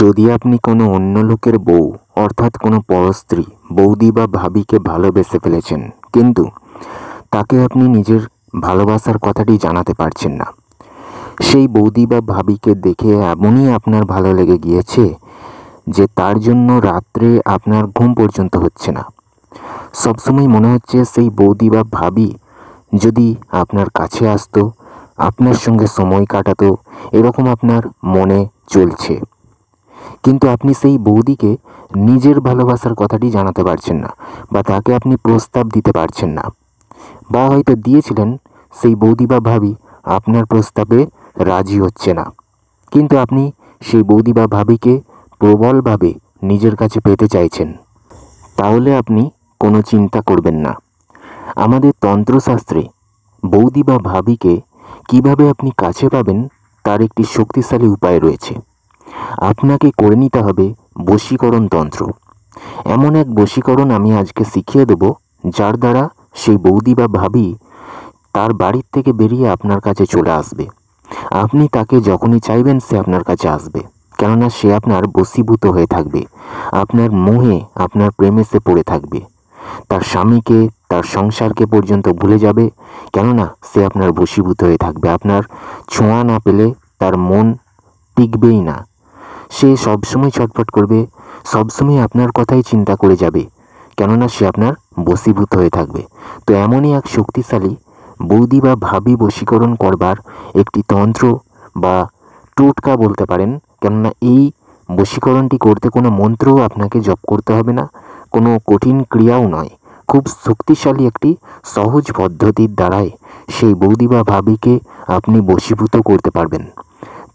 যদি আপনি কোনো অন্য লোকের বউ অর্থাৎ কোনো পরস্ত্রী বৌদি বা ভাবিকে ভালোবেসে ফেলেছেন কিন্তু তাকে আপনি নিজের ভালোবাসার কথাটি জানাতে পারছেন না সেই বৌদি বা ভাবিকে দেখে এমনই আপনার ভালো লেগে গিয়েছে যে তার জন্য রাত্রে আপনার ঘুম পর্যন্ত হচ্ছে না সবসময় মনে হচ্ছে সেই বৌদি বা ভাবি যদি আপনার কাছে আসতো আপনার সঙ্গে সময় কাটাতো এরকম আপনার মনে চলছে কিন্তু আপনি সেই বৌদিকে নিজের ভালোবাসার কথাটি জানাতে পারছেন না বা তাকে আপনি প্রস্তাব দিতে পারছেন না বা হয়তো দিয়েছিলেন সেই বৌদি বা ভাবি আপনার প্রস্তাবে রাজি হচ্ছে না কিন্তু আপনি সেই বৌদি বা ভাবিকে প্রবলভাবে নিজের কাছে পেতে চাইছেন তাহলে আপনি কোনো চিন্তা করবেন না আমাদের তন্ত্রশাস্ত্রে বৌদি বা ভাবিকে কিভাবে আপনি কাছে পাবেন তার একটি শক্তিশালী উপায় রয়েছে আপনাকে করে নিতে হবে বশীকরণ তন্ত্র এমন এক বশীকরণ আমি আজকে শিখিয়ে দেব যার দ্বারা সেই বৌদি বা ভাবি তার বাড়ির থেকে বেরিয়ে আপনার কাছে চলে আসবে আপনি তাকে যখনই চাইবেন সে আপনার কাছে আসবে কেননা সে আপনার বসীভূত হয়ে থাকবে আপনার মোহে আপনার প্রেমে সে পড়ে থাকবে তার স্বামীকে তার সংসারকে পর্যন্ত ভুলে যাবে কেননা সে আপনার বশীভূত হয়ে থাকবে আপনার ছোঁয়া না পেলে তার মন টিকবেই না সে সবসময় ছটফট করবে সবসময় আপনার কথাই চিন্তা করে যাবে কেননা সে আপনার বসীভূত হয়ে থাকবে তো এমনই এক শক্তিশালী বৌদি বা ভাবি বশীকরণ করবার একটি তন্ত্র বা টোটকা বলতে পারেন কেননা এই বশীকরণটি করতে কোনো মন্ত্রও আপনাকে জপ করতে হবে না কোনো কঠিন ক্রিয়াও নয় খুব শক্তিশালী একটি সহজ পদ্ধতির দ্বারাই সেই বৌদি বা ভাবিকে আপনি বশীভূত করতে পারবেন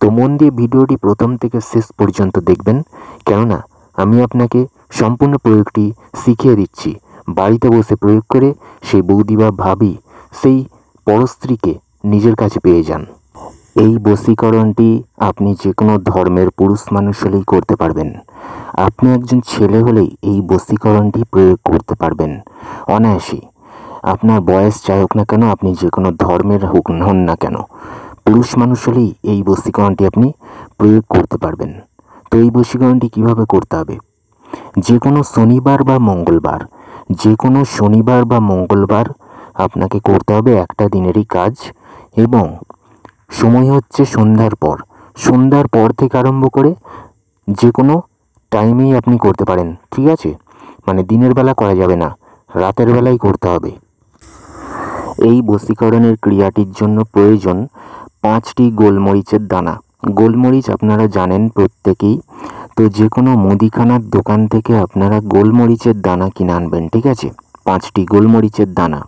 তো মন দিয়ে ভিডিওটি প্রথম থেকে শেষ পর্যন্ত দেখবেন কেননা আমি আপনাকে সম্পূর্ণ প্রয়োগটি শিখিয়ে দিচ্ছি বাড়িতে বসে প্রয়োগ করে সেই বৌদি বা ভাবি সেই পরস্ত্রীকে নিজের কাছে পেয়ে যান এই বশীকরণটি আপনি যে কোনো ধর্মের পুরুষ মানুষ হলেই করতে পারবেন আপনি একজন ছেলে হলেই এই বশীকরণটি প্রয়োগ করতে পারবেন অনায়াসেই আপনার বয়স যাই হোক না কেন আপনি যে কোনো ধর্মের হোক হন না কেন পুরুষ মানুষ হলেই এই বশীকরণটি আপনি প্রয়োগ করতে পারবেন তো এই বশীকরণটি কিভাবে করতে হবে যে কোনো শনিবার বা মঙ্গলবার যে কোনো শনিবার বা মঙ্গলবার আপনাকে করতে হবে একটা দিনেরই কাজ এবং সময় হচ্ছে সন্ধ্যার পর সন্ধ্যার পর থেকে আরম্ভ করে যে কোনো টাইমেই আপনি করতে পারেন ঠিক আছে মানে দিনের বেলা করা যাবে না রাতের বেলাই করতে হবে এই বশীকরণের ক্রিয়াটির জন্য প্রয়োজন পাঁচটি গোলমরিচের দানা গোলমরিচ আপনারা জানেন প্রত্যেকেই তো যে কোনো মুদিখানার দোকান থেকে আপনারা গোলমরিচের দানা কিনে আনবেন ঠিক আছে পাঁচটি গোলমরিচের দানা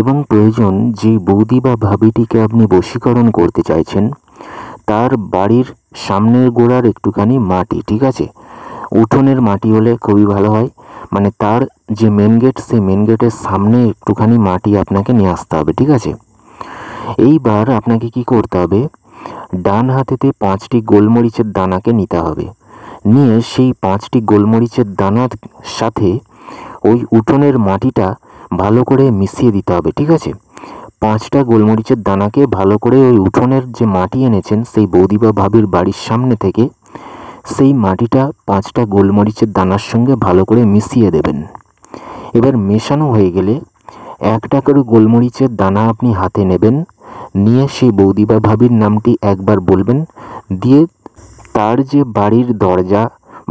এবং প্রয়োজন যে বৌদি বা ভাবিটিকে আপনি বশীকরণ করতে চাইছেন তার বাড়ির সামনের গোড়ার একটুখানি মাটি ঠিক আছে উঠোনের মাটি হলে খুবই ভালো হয় মানে তার যে মেন গেট সেই মেন গেটের সামনে একটুখানি মাটি আপনাকে নিয়ে আসতে হবে ঠিক আছে এইবার আপনাকে কি করতে হবে ডান হাতেতে পাঁচটি গোলমরিচের দানাকে নিতে হবে নিয়ে সেই পাঁচটি গোলমরিচের দানার সাথে ওই উঠোনের মাটিটা ভালো করে মিশিয়ে দিতে হবে ঠিক আছে পাঁচটা গোলমরিচের দানাকে ভালো করে ওই উঠোনের যে মাটি এনেছেন সেই বৌদি বা ভাবির বাড়ির সামনে থেকে সেই মাটিটা পাঁচটা গোলমরিচের দানার সঙ্গে ভালো করে মিশিয়ে দেবেন এবার মেশানো হয়ে গেলে একটা করে গোলমরিচের দানা আপনি হাতে নেবেন নিয়ে সেই বৌদি বা ভাবির নামটি একবার বলবেন দিয়ে তার যে বাড়ির দরজা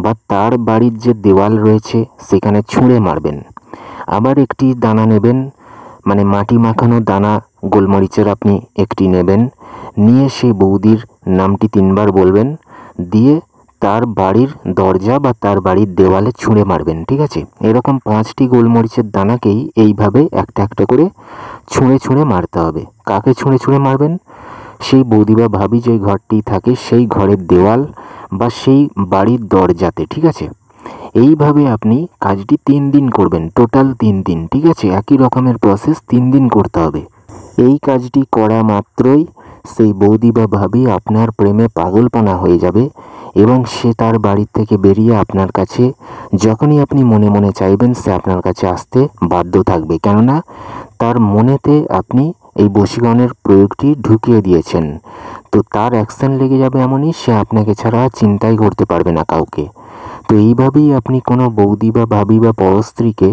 বা তার বাড়ির যে দেওয়াল রয়েছে সেখানে ছুঁড়ে মারবেন আবার একটি দানা নেবেন মানে মাটি মাখানো দানা গোলমরিচের আপনি একটি নেবেন নিয়ে সেই বৌদির নামটি তিনবার বলবেন দিয়ে তার বাড়ির দরজা বা তার বাড়ির দেওয়ালে ছুঁড়ে মারবেন ঠিক আছে এরকম পাঁচটি গোলমরিচের দানাকেই এইভাবে একটা একটা করে ছুঁড়ে ছুঁড়ে মারতে হবে কাকে ছুঁড়ে ছুঁড়ে মারবেন সেই বৌদি বা ভাবি যে ঘরটি থাকে সেই ঘরের দেওয়াল বা সেই বাড়ির দরজাতে ঠিক আছে এইভাবে আপনি কাজটি তিন দিন করবেন টোটাল তিন দিন ঠিক আছে একই রকমের প্রসেস তিন দিন করতে হবে এই কাজটি করা মাত্রই সেই বৌদি বা ভাবি আপনার প্রেমে পাগলপানা হয়ে যাবে এবং সে তার বাড়ির থেকে বেরিয়ে আপনার কাছে যখনই আপনি মনে মনে চাইবেন সে আপনার কাছে আসতে বাধ্য থাকবে কেননা তার মনেতে আপনি এই বশীকরণের প্রয়োগটি ঢুকিয়ে দিয়েছেন তো তার অ্যাকশান লেগে যাবে এমনই সে আপনাকে ছাড়া চিন্তাই করতে পারবে না কাউকে তো এইভাবেই আপনি কোনো বৌদি বা ভাবি বা পরস্ত্রীকে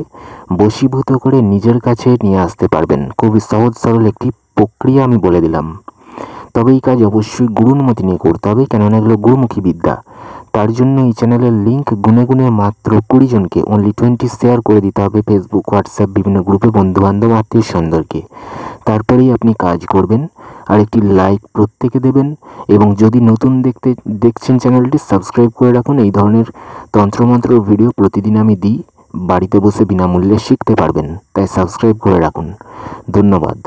বশীভূত করে নিজের কাছে নিয়ে আসতে পারবেন খুবই সহজ সরল একটি প্রক্রিয়া আমি বলে দিলাম তবে এই কাজ অবশ্যই গুরুনুমতি নিয়ে করতে হবে কেননা এগুলো গুরুমুখী বিদ্যা তার জন্য এই চ্যানেলের লিঙ্ক গুনে গুনে মাত্র কুড়ি জনকে অনলি টোয়েন্টি শেয়ার করে দিতে হবে ফেসবুক হোয়াটসঅ্যাপ বিভিন্ন গ্রুপে বন্ধুবান্ধব আত্মীয় সন্দর্কে তারপরেই আপনি কাজ করবেন আর একটি লাইক প্রত্যেকে দেবেন এবং যদি নতুন দেখতে দেখছেন চ্যানেলটি সাবস্ক্রাইব করে রাখুন এই ধরনের তন্ত্রমন্ত্র ভিডিও প্রতিদিন আমি দিই বাড়িতে বসে বিনামূল্যে শিখতে পারবেন তাই সাবস্ক্রাইব করে রাখুন ধন্যবাদ